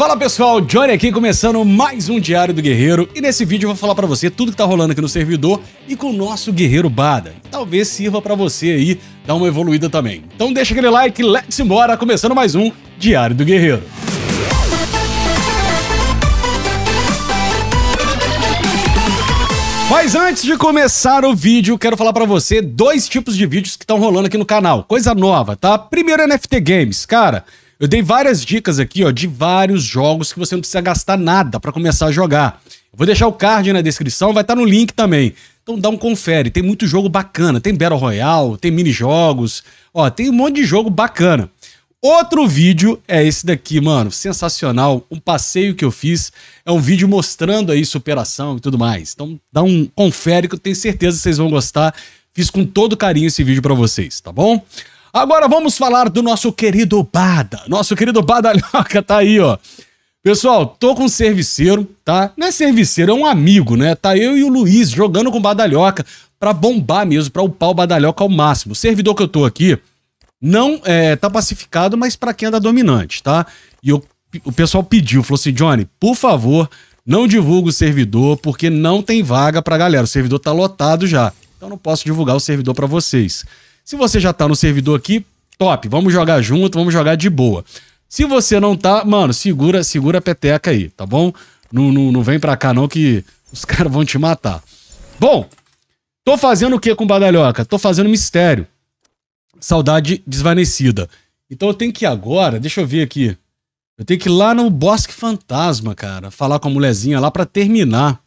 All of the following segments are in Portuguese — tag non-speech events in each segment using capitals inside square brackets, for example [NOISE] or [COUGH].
Fala pessoal, Johnny aqui começando mais um Diário do Guerreiro e nesse vídeo eu vou falar para você tudo que tá rolando aqui no servidor e com o nosso Guerreiro Bada. Talvez sirva para você aí dar uma evoluída também. Então deixa aquele like, let's embora, começando mais um Diário do Guerreiro. Mas antes de começar o vídeo, quero falar para você dois tipos de vídeos que estão rolando aqui no canal. Coisa nova, tá? Primeiro NFT Games, cara. Eu dei várias dicas aqui, ó, de vários jogos que você não precisa gastar nada para começar a jogar. vou deixar o card na descrição, vai estar tá no link também. Então dá um confere, tem muito jogo bacana, tem Battle Royale, tem mini jogos, ó, tem um monte de jogo bacana. Outro vídeo é esse daqui, mano, sensacional, um passeio que eu fiz, é um vídeo mostrando aí superação e tudo mais. Então dá um confere que eu tenho certeza que vocês vão gostar. Fiz com todo carinho esse vídeo para vocês, tá bom? Agora vamos falar do nosso querido Bada. Nosso querido Badalhoca [LAUGHS] tá aí, ó. Pessoal, tô com um serviceiro, tá? Não é serviceiro, é um amigo, né? Tá eu e o Luiz jogando com Badalhoca pra bombar mesmo, pra upar o Badalhoca ao máximo. O servidor que eu tô aqui não é, tá pacificado, mas pra quem anda é dominante, tá? E eu, o pessoal pediu, falou assim, Johnny, por favor, não divulga o servidor, porque não tem vaga pra galera. O servidor tá lotado já. Então não posso divulgar o servidor para vocês. Se você já tá no servidor aqui, top, vamos jogar junto, vamos jogar de boa. Se você não tá, mano, segura, segura a peteca aí, tá bom? Não, não, não vem pra cá não que os [LAUGHS] caras vão te matar. Bom, tô fazendo o que com Badalhoca? Tô fazendo mistério. Saudade desvanecida. Então eu tenho que ir agora, deixa eu ver aqui. Eu tenho que ir lá no Bosque Fantasma, cara, falar com a mulherzinha lá para terminar.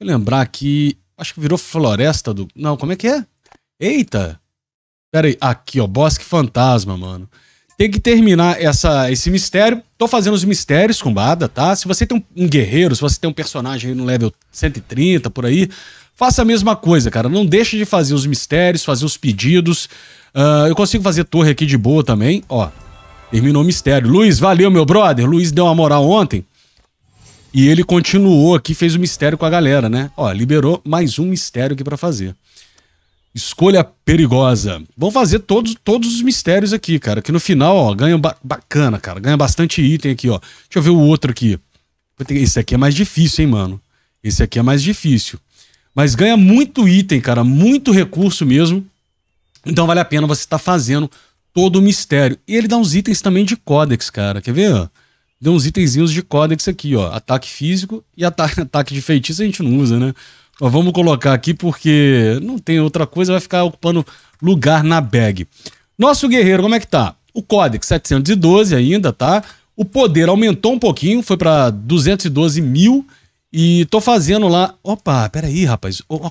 Deixa eu lembrar que. Acho que virou Floresta do. Não, como é que é? Eita! Pera aí, aqui, ó, Bosque Fantasma, mano. Tem que terminar essa, esse mistério. Tô fazendo os mistérios com Bada, tá? Se você tem um, um guerreiro, se você tem um personagem aí no level 130, por aí, faça a mesma coisa, cara. Não deixe de fazer os mistérios, fazer os pedidos. Uh, eu consigo fazer torre aqui de boa também, ó. Terminou o mistério. Luiz, valeu, meu brother. Luiz deu uma moral ontem. E ele continuou aqui, fez o mistério com a galera, né? Ó, liberou mais um mistério aqui para fazer. Escolha perigosa. Vão fazer todos, todos os mistérios aqui, cara. Que no final, ó, ganha ba bacana, cara. Ganha bastante item aqui, ó. Deixa eu ver o outro aqui. Esse aqui é mais difícil, hein, mano. Esse aqui é mais difícil. Mas ganha muito item, cara. Muito recurso mesmo. Então vale a pena você estar tá fazendo todo o mistério. E ele dá uns itens também de códex, cara. Quer ver? Deu uns itenzinhos de códex aqui, ó. Ataque físico e ata [LAUGHS] ataque de feitiço a gente não usa, né? Nós vamos colocar aqui porque não tem outra coisa, vai ficar ocupando lugar na bag. Nosso guerreiro, como é que tá? O Codex 712 ainda, tá? O poder aumentou um pouquinho, foi para 212 mil. E tô fazendo lá. Opa, peraí, rapaz. Oh, oh.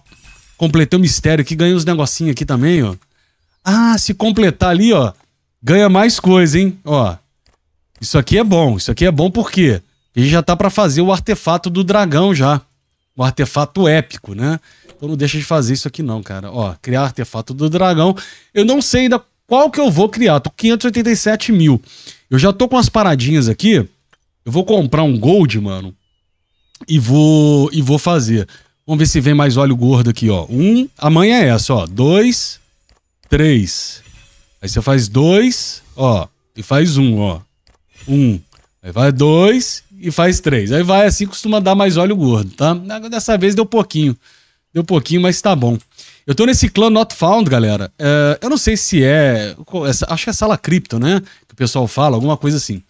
Completei o um mistério aqui, ganhei uns negocinhos aqui também, ó. Ah, se completar ali, ó, ganha mais coisa, hein? Ó. Isso aqui é bom. Isso aqui é bom porque a gente já tá para fazer o artefato do dragão já um artefato épico, né? Então não deixa de fazer isso aqui não, cara. Ó, criar artefato do dragão. Eu não sei ainda qual que eu vou criar. Tô 587 mil. Eu já tô com as paradinhas aqui. Eu vou comprar um gold, mano. E vou, e vou fazer. Vamos ver se vem mais óleo gordo aqui, ó. Um, amanhã é essa, ó. Dois, três. Aí você faz dois, ó. E faz um, ó. Um. Aí vai dois e faz três. Aí vai assim, costuma dar mais óleo gordo, tá? Dessa vez deu pouquinho. Deu pouquinho, mas tá bom. Eu tô nesse clã Not Found, galera. É, eu não sei se é. Acho que é sala cripto, né? Que o pessoal fala, alguma coisa assim.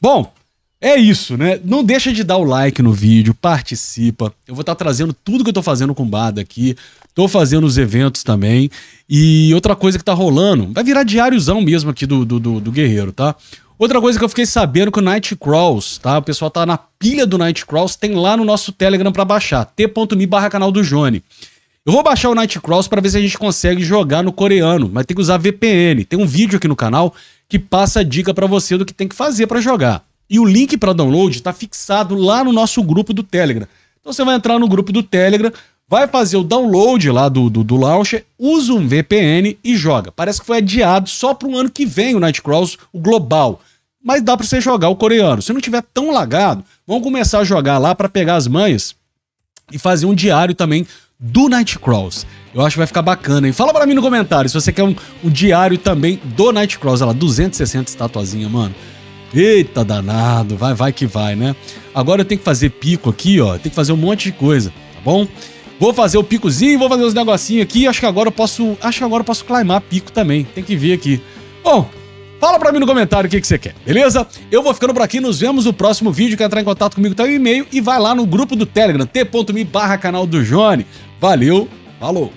Bom, é isso, né? Não deixa de dar o like no vídeo, participa. Eu vou estar tá trazendo tudo que eu tô fazendo com o Bada aqui. Tô fazendo os eventos também. E outra coisa que tá rolando, vai virar diáriozão mesmo aqui do, do, do, do Guerreiro, tá? Outra coisa que eu fiquei sabendo é que o Nightcrawls, tá? O pessoal tá na pilha do Nightcrawls, tem lá no nosso Telegram para baixar, t.me barra canal do Johnny. Eu vou baixar o Nightcrawls para ver se a gente consegue jogar no coreano, mas tem que usar VPN. Tem um vídeo aqui no canal que passa a dica para você do que tem que fazer para jogar. E o link para download tá fixado lá no nosso grupo do Telegram. Então você vai entrar no grupo do Telegram, vai fazer o download lá do, do, do launcher, usa um VPN e joga. Parece que foi adiado só para o ano que vem o Nightcrawls, o global mas dá para você jogar o coreano. Se não tiver tão lagado, vamos começar a jogar lá para pegar as manhas e fazer um diário também do Nightcrawls. Eu acho que vai ficar bacana, hein? Fala para mim no comentário se você quer um, um diário também do Nightcrawls. Olha lá, 260 estatuazinha, mano. Eita danado, vai, vai que vai, né? Agora eu tenho que fazer pico aqui, ó. Tem que fazer um monte de coisa, tá bom? Vou fazer o picozinho, vou fazer os negocinhos aqui. Acho que agora eu posso. Acho que agora eu posso climar pico também. Tem que ver aqui. Bom, Fala pra mim no comentário o que, que você quer, beleza? Eu vou ficando por aqui, nos vemos no próximo vídeo. Quer entrar em contato comigo, tá o e-mail e vai lá no grupo do Telegram, t.me barra canal do Jone. Valeu, falou!